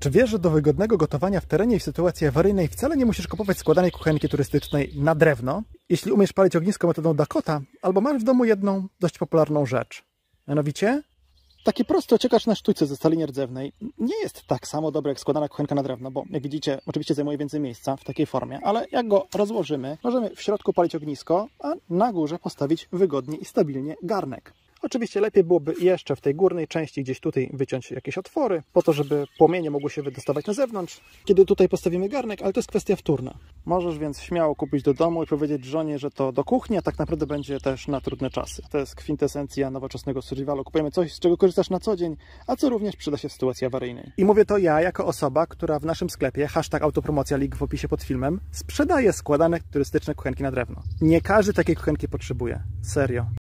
Czy wiesz, że do wygodnego gotowania w terenie i w sytuacji awaryjnej wcale nie musisz kupować składanej kuchenki turystycznej na drewno, jeśli umiesz palić ognisko metodą Dakota, albo masz w domu jedną dość popularną rzecz? Mianowicie taki prosty ociekacz na sztuce ze stali nierdzewnej nie jest tak samo dobry jak składana kuchenka na drewno, bo jak widzicie, oczywiście zajmuje więcej miejsca w takiej formie, ale jak go rozłożymy, możemy w środku palić ognisko, a na górze postawić wygodnie i stabilnie garnek. Oczywiście lepiej byłoby jeszcze w tej górnej części gdzieś tutaj wyciąć jakieś otwory, po to, żeby płomienie mogły się wydostawać na zewnątrz, kiedy tutaj postawimy garnek, ale to jest kwestia wtórna. Możesz więc śmiało kupić do domu i powiedzieć żonie, że to do kuchni, a tak naprawdę będzie też na trudne czasy. To jest kwintesencja nowoczesnego survivalu. Kupujemy coś, z czego korzystasz na co dzień, a co również przyda się w sytuacji awaryjnej. I mówię to ja, jako osoba, która w naszym sklepie, hashtag autopromocja link w opisie pod filmem, sprzedaje składane turystyczne kuchenki na drewno. Nie każdy takiej kuchenki potrzebuje. Serio.